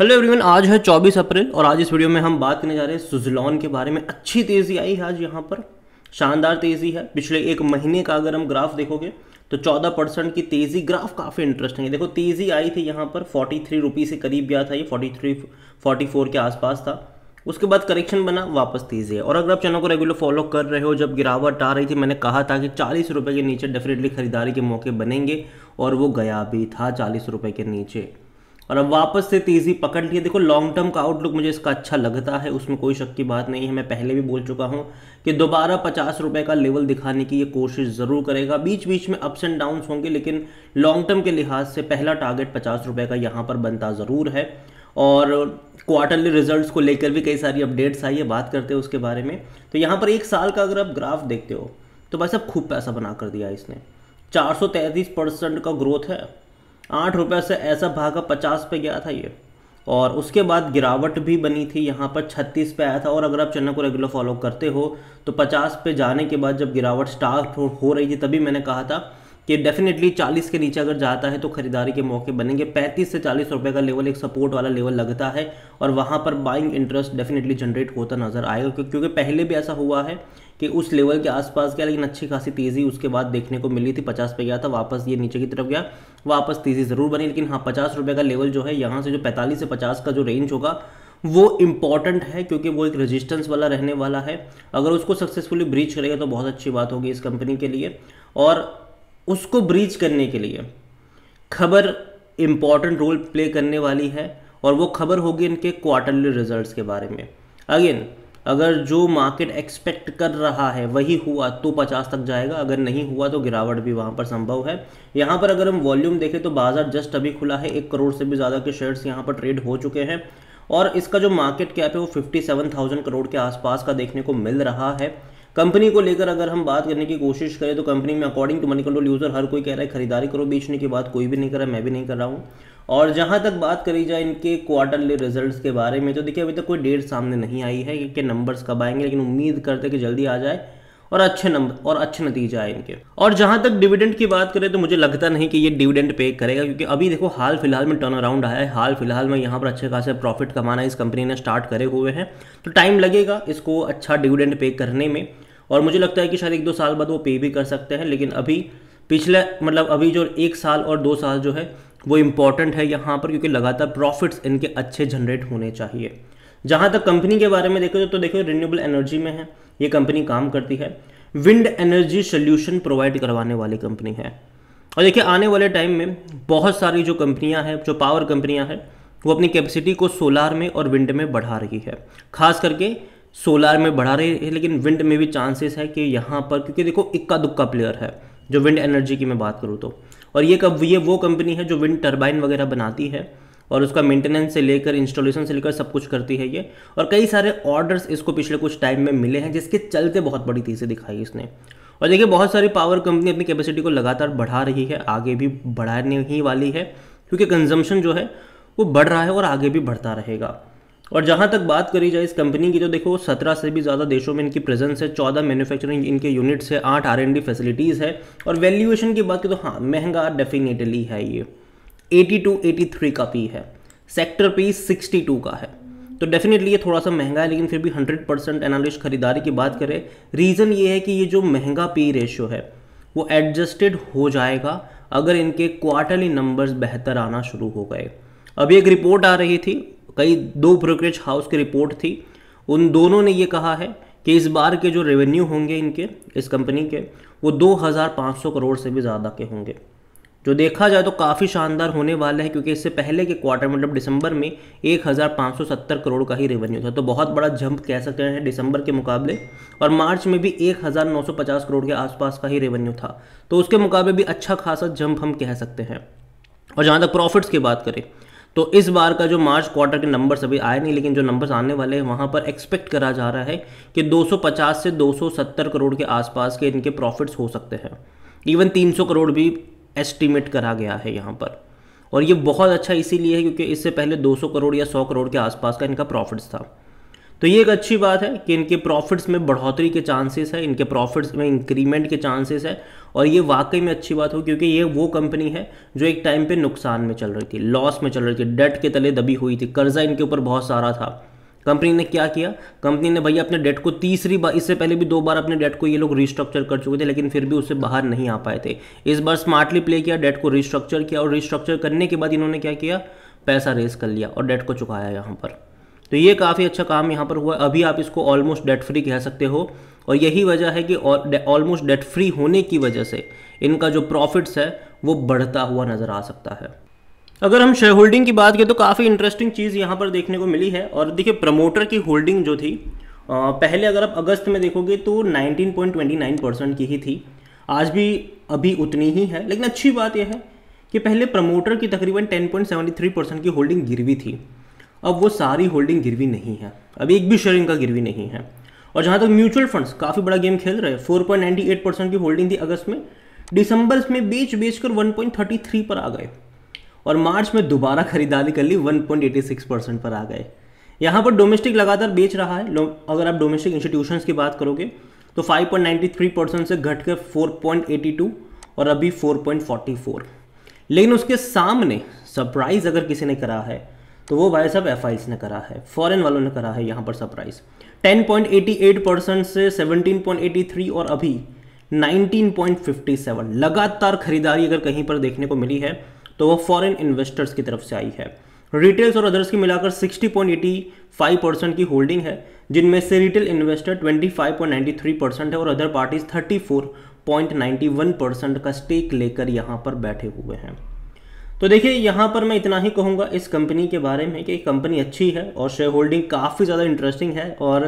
hello everyone आज है 24 अप्रैल और आज इस वीडियो में हम बात करने जा रहे हैं सुजलॉन के बारे में अच्छी तेज़ी आई है आज यहाँ पर शानदार तेज़ी है पिछले एक महीने का अगर हम ग्राफ देखोगे तो 14 परसेंट की तेज़ी ग्राफ काफ़ी इंटरेस्टिंग है देखो तेज़ी आई थी यहाँ पर 43 थ्री रुपी से करीब गया था ये 43 44 के आसपास था उसके बाद करेक्शन बना वापस तेज़ी है और अगर आप चैनल को रेगुलर फॉलो कर रहे हो जब गिरावट आ रही थी मैंने कहा था कि चालीस रुपये के नीचे डेफिनेटली खरीदारी के मौके बनेंगे और वो गया भी था चालीस रुपये के नीचे और अब वापस से तेज़ी पकड़ लिए देखो लॉन्ग टर्म का आउटलुक मुझे इसका अच्छा लगता है उसमें कोई शक की बात नहीं है मैं पहले भी बोल चुका हूँ कि दोबारा पचास रुपये का लेवल दिखाने की ये कोशिश ज़रूर करेगा बीच बीच में अप्स एंड डाउन होंगे लेकिन लॉन्ग टर्म के लिहाज से पहला टारगेट पचास रुपये का यहाँ पर बनता ज़रूर है और क्वार्टरली रिजल्ट्स को लेकर भी कई सारी अपडेट्स आई है बात करते हैं उसके बारे में तो यहाँ पर एक साल का अगर आप ग्राफ देखते हो तो भाई साहब खूब पैसा बना कर दिया इसने चार परसेंट का ग्रोथ है आठ रुपये से ऐसा भागा पचास पे गया था ये और उसके बाद गिरावट भी बनी थी यहाँ पर 36 पे आया था और अगर आप चैनल को रेगुलर फॉलो करते हो तो 50 पे जाने के बाद जब गिरावट स्टार्ट हो रही थी तभी मैंने कहा था कि डेफिनेटली 40 के नीचे अगर जाता है तो खरीदारी के मौके बनेंगे 35 से 40 रुपए का लेवल एक सपोर्ट वाला लेवल लगता है और वहाँ पर बाइंग इंटरेस्ट डेफिनेटली जनरेट होता नज़र आएगा क्योंकि पहले भी ऐसा हुआ है कि उस लेवल के आसपास गया लेकिन अच्छी खासी तेज़ी उसके बाद देखने को मिली थी पचास पे गया था वापस ये नीचे की तरफ गया वापस तेज़ी ज़रूर बनी लेकिन हाँ पचास रुपये का लेवल जो है यहाँ से जो पैंतालीस से पचास का जो रेंज होगा वो इम्पॉर्टेंट है क्योंकि वो एक रेजिस्टेंस वाला रहने वाला है अगर उसको सक्सेसफुली ब्रीच करेगा तो बहुत अच्छी बात होगी इस कंपनी के लिए और उसको ब्रीच करने के लिए खबर इम्पॉर्टेंट रोल प्ले करने वाली है और वो खबर होगी इनके क्वार्टरली रिजल्ट्स के बारे में अगेन अगर जो मार्केट एक्सपेक्ट कर रहा है वही हुआ तो 50 तक जाएगा अगर नहीं हुआ तो गिरावट भी वहाँ पर संभव है यहाँ पर अगर हम वॉल्यूम देखें तो बाजार जस्ट अभी खुला है एक करोड़ से भी ज़्यादा के शेयर्स यहाँ पर ट्रेड हो चुके हैं और इसका जो मार्केट कैप है वो 57,000 करोड़ के आसपास का देखने को मिल रहा है कंपनी को लेकर अगर हम बात करने की कोशिश करें तो कंपनी में according to money control user हर कोई कह रहा है खरीदारी करो बेचने के बाद कोई भी नहीं कर रहा मैं भी नहीं कर रहा हूँ और जहाँ तक बात करी जाए इनके क्वार्टरली रिजल्ट्स के बारे में तो देखिए अभी तक कोई डेट सामने नहीं आई है कि नंबर्स कब आएंगे लेकिन उम्मीद करते हैं कि जल्दी आ जाए और अच्छे नंबर और अच्छे नतीजे आए इनके और जहाँ तक डिविडेंड की बात करें तो मुझे लगता नहीं कि ये डिविडेंड पे करेगा क्योंकि अभी देखो हाल फिलहाल में टर्न अराउंड आया है हाल फिलहाल में यहाँ पर अच्छे खासे प्रॉफिट कमाना इस कंपनी ने स्टार्ट करे हुए हैं तो टाइम लगेगा इसको अच्छा डिविडेंड पे करने में और मुझे लगता है कि शायद एक दो साल बाद वो पे भी कर सकते हैं लेकिन अभी पिछले मतलब अभी जो एक साल और दो साल जो है वो इम्पॉर्टेंट है यहाँ पर क्योंकि लगातार प्रॉफिट्स इनके अच्छे जनरेट होने चाहिए जहाँ तक कंपनी के बारे में देखो तो देखो रिन्यूएबल एनर्जी में है ये कंपनी काम करती है विंड एनर्जी सोल्यूशन प्रोवाइड करवाने वाली कंपनी है और देखिए आने वाले टाइम में बहुत सारी जो कंपनियां हैं जो पावर कंपनियां हैं वो अपनी कैपेसिटी को सोलार में और विंड में बढ़ा रही है खास करके सोलार में बढ़ा रही है लेकिन विंड में भी चांसेस है कि यहाँ पर क्योंकि देखो इक्का दुक्का प्लेयर है जो विंड एनर्जी की मैं बात करूँ तो और ये कब ये वो कंपनी है जो विंड टर्बाइन वगैरह बनाती है और उसका मेंटेनेंस से लेकर इंस्टॉलेशन से लेकर सब कुछ करती है ये और कई सारे ऑर्डर्स इसको पिछले कुछ टाइम में मिले हैं जिसके चलते बहुत बड़ी तेज़ी दिखाई इसने और देखिए बहुत सारी पावर कंपनी अपनी कैपेसिटी को लगातार बढ़ा रही है आगे भी बढ़ाने ही वाली है क्योंकि कंजम्पशन जो है वो बढ़ रहा है और आगे भी बढ़ता रहेगा और जहाँ तक बात करी जाए इस कंपनी की तो देखो सत्रह से भी ज़्यादा देशों में इनकी प्रेजेंस है चौदह मैन्युफैक्चरिंग इनके यूनिट्स है आठ आर फैसिलिटीज़ है और वैल्यूएशन की बात करें तो हाँ महंगा डेफिनेटली है ये एटी टू एटी थ्री का पी है सेक्टर पी सिक्सटी टू का है तो डेफिनेटली ये थोड़ा सा महंगा है लेकिन फिर भी हंड्रेड परसेंट एनालिस्ट खरीदारी की बात करें रीज़न ये है कि ये जो महंगा पी रेशियो है वो एडजस्टेड हो जाएगा अगर इनके क्वार्टरली नंबर्स बेहतर आना शुरू हो गए अभी एक रिपोर्ट आ रही थी कई दो ब्रोकरेज हाउस की रिपोर्ट थी उन दोनों ने ये कहा है कि इस बार के जो रेवेन्यू होंगे इनके इस कंपनी के वो 2,500 करोड़ से भी ज़्यादा के होंगे जो देखा जाए तो काफ़ी शानदार होने वाला है क्योंकि इससे पहले के क्वार्टर मतलब दिसंबर में 1570 करोड़ का ही रेवेन्यू था तो बहुत बड़ा जंप कह सकते हैं दिसंबर के मुकाबले और मार्च में भी 1950 करोड़ के आसपास का ही रेवेन्यू था तो उसके मुकाबले भी अच्छा खासा जंप हम कह सकते हैं और जहाँ तक प्रॉफिट्स की बात करें तो इस बार का जो मार्च क्वार्टर के नंबर्स अभी आए नहीं लेकिन जो नंबर्स आने वाले हैं वहाँ पर एक्सपेक्ट करा जा रहा है कि 250 से 270 करोड़ के आसपास के इनके प्रॉफिट्स हो सकते हैं इवन 300 करोड़ भी एस्टिमेट करा गया है यहाँ पर और ये बहुत अच्छा इसीलिए है क्योंकि इससे पहले 200 करोड़ या 100 करोड़ के आसपास का इनका प्रॉफिट्स था तो ये एक अच्छी बात है कि इनके प्रॉफिट्स में बढ़ोतरी के चांसेस है इनके प्रॉफिट्स में इंक्रीमेंट के चांसेस है और ये वाकई में अच्छी बात हो क्योंकि ये वो कंपनी है जो एक टाइम पे नुकसान में चल रही थी लॉस में चल रही थी डेट के तले दबी हुई थी कर्जा इनके ऊपर बहुत सारा था कंपनी ने क्या किया कंपनी ने भैया अपने डेट को तीसरी बार इससे पहले भी दो बार अपने डेट को ये लोग रिस्ट्रक्चर कर चुके थे लेकिन फिर भी उससे बाहर नहीं आ पाए थे इस बार स्मार्टली प्ले किया डेट को रिस्ट्रक्चर किया और रिस्ट्रक्चर करने के बाद इन्होंने क्या किया पैसा रेस कर लिया और डेट को चुकाया यहाँ पर तो ये काफ़ी अच्छा काम यहाँ पर हुआ अभी आप इसको ऑलमोस्ट डेट फ्री कह सकते हो और यही वजह है कि ऑलमोस्ट डेट फ्री होने की वजह से इनका जो प्रॉफिट्स है वो बढ़ता हुआ नज़र आ सकता है अगर हम शेयर होल्डिंग की बात करें तो काफ़ी इंटरेस्टिंग चीज़ यहाँ पर देखने को मिली है और देखिए प्रमोटर की होल्डिंग जो थी पहले अगर आप अगस्त में देखोगे तो 19.29 परसेंट की ही थी आज भी अभी उतनी ही है लेकिन अच्छी बात यह है कि पहले प्रमोटर की तकरीबन 10.73 परसेंट की होल्डिंग गिरवी थी अब वो सारी होल्डिंग गिरवी नहीं है अब एक भी शेयर इनका गिरवी नहीं है और जहाँ तक म्यूचुअल फंड्स काफ़ी बड़ा गेम खेल रहे हैं four point ninety eight percent की होल्डिंग थी अगस्त में दिसंबर में बेच बेच कर वन पॉइंट थर्टी थ्री पर आ गए और मार्च में दोबारा खरीदारी कर ली one point eighty six percent पर आ गए यहाँ पर डोमेस्टिक लगातार बेच रहा है अगर आप डोमेस्टिक इंस्टीट्यूशंस की बात करोगे तो 5.93 परसेंट से घटकर 4.82 और अभी 4.44 लेकिन उसके सामने सरप्राइज अगर किसी ने करा है तो वो भाई साहब एफ ने करा है फॉरेन वालों ने करा है यहाँ पर सरप्राइज 10.88 परसेंट से 17.83 और अभी 19.57 लगातार खरीदारी अगर कहीं पर देखने को मिली है तो वो फॉरेन इन्वेस्टर्स की तरफ से आई है रिटेल्स और अदर्स की मिलाकर 60.85 परसेंट की होल्डिंग है जिनमें से रिटेल इन्वेस्टर 25.93 परसेंट है और अदर पार्टीज 34.91 परसेंट का स्टेक लेकर यहाँ पर बैठे हुए हैं तो देखिए यहाँ पर मैं इतना ही कहूँगा इस कंपनी के बारे में कि कंपनी अच्छी है और शेयर होल्डिंग काफ़ी ज़्यादा इंटरेस्टिंग है और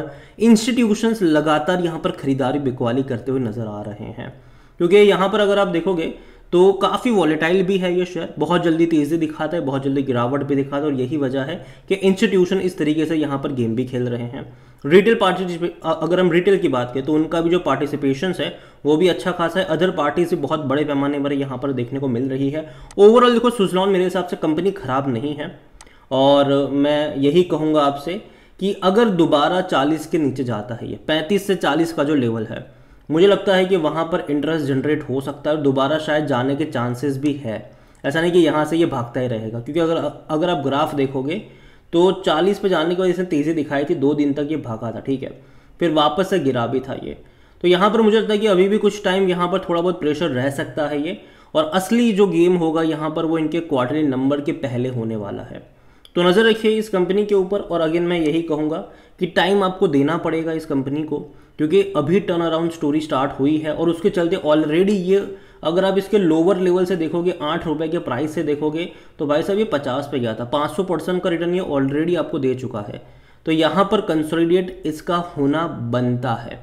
इंस्टीट्यूशंस लगातार यहाँ पर खरीदारी बिकवाली करते हुए नज़र आ रहे हैं क्योंकि यहाँ पर अगर आप देखोगे तो काफ़ी वॉलेटाइल भी है ये शेयर बहुत जल्दी तेज़ी दिखाता है बहुत जल्दी गिरावट भी दिखाता है और यही वजह है कि इंस्टीट्यूशन इस तरीके से यहाँ पर गेम भी खेल रहे हैं रिटेल पार्टी अगर हम रिटेल की बात करें तो उनका भी जो पार्टिसिपेशन है वो भी अच्छा खासा है अदर पार्टी से बहुत बड़े पैमाने पर यहाँ पर देखने को मिल रही है ओवरऑल देखो सुजलॉन मेरे हिसाब से कंपनी ख़राब नहीं है और मैं यही कहूँगा आपसे कि अगर दोबारा 40 के नीचे जाता है ये 35 से 40 का जो लेवल है मुझे लगता है कि वहाँ पर इंटरेस्ट जनरेट हो सकता है और दोबारा शायद जाने के चांसेस भी है ऐसा नहीं कि यहाँ से ये भागता ही रहेगा क्योंकि अगर अगर आप ग्राफ देखोगे तो 40 पे जाने की वजह से तेज़ी दिखाई थी दो दिन तक ये भागा था ठीक है फिर वापस से गिरा भी था ये तो यहाँ पर मुझे लगता है कि अभी भी कुछ टाइम यहाँ पर थोड़ा बहुत प्रेशर रह सकता है ये और असली जो गेम होगा यहाँ पर वो इनके क्वार्टरली नंबर के पहले होने वाला है तो नज़र रखिए इस कंपनी के ऊपर और अगेन मैं यही कहूँगा कि टाइम आपको देना पड़ेगा इस कंपनी को क्योंकि अभी टर्न अराउंड स्टोरी स्टार्ट हुई है और उसके चलते ऑलरेडी ये अगर आप इसके लोअर लेवल से देखोगे आठ रुपए के प्राइस से देखोगे तो भाई साहब ये पचास पे गया था पाँच सौ परसेंट का रिटर्न ये ऑलरेडी आपको दे चुका है तो यहाँ पर कंसोलिडेट इसका होना बनता है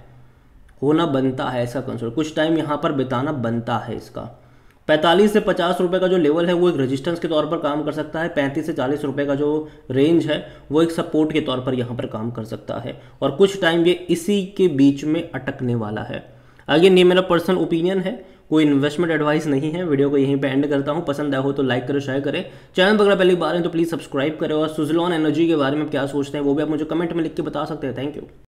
होना बनता है ऐसा कंसोल कुछ टाइम यहाँ पर बिताना बनता है इसका पैंतालीस से पचास रुपये का जो लेवल है वो एक रेजिस्टेंस के तौर पर काम कर सकता है पैंतीस से चालीस रुपये का जो रेंज है वो एक सपोर्ट के तौर पर यहाँ पर काम कर सकता है और कुछ टाइम ये इसी के बीच में अटकने वाला है अगेन ये मेरा पर्सनल ओपिनियन है कोई इन्वेस्टमेंट एडवाइस नहीं है वीडियो को यहीं पे एंड करता हूँ पसंद आया हो तो लाइक करें शेयर करें चैनल पर अगर पहली बार है तो प्लीज़ सब्सक्राइब करें और सुजलॉन एनर्जी के बारे में क्या सोचते हैं वो भी आप मुझे कमेंट में लिख के बता सकते हैं थैंक यू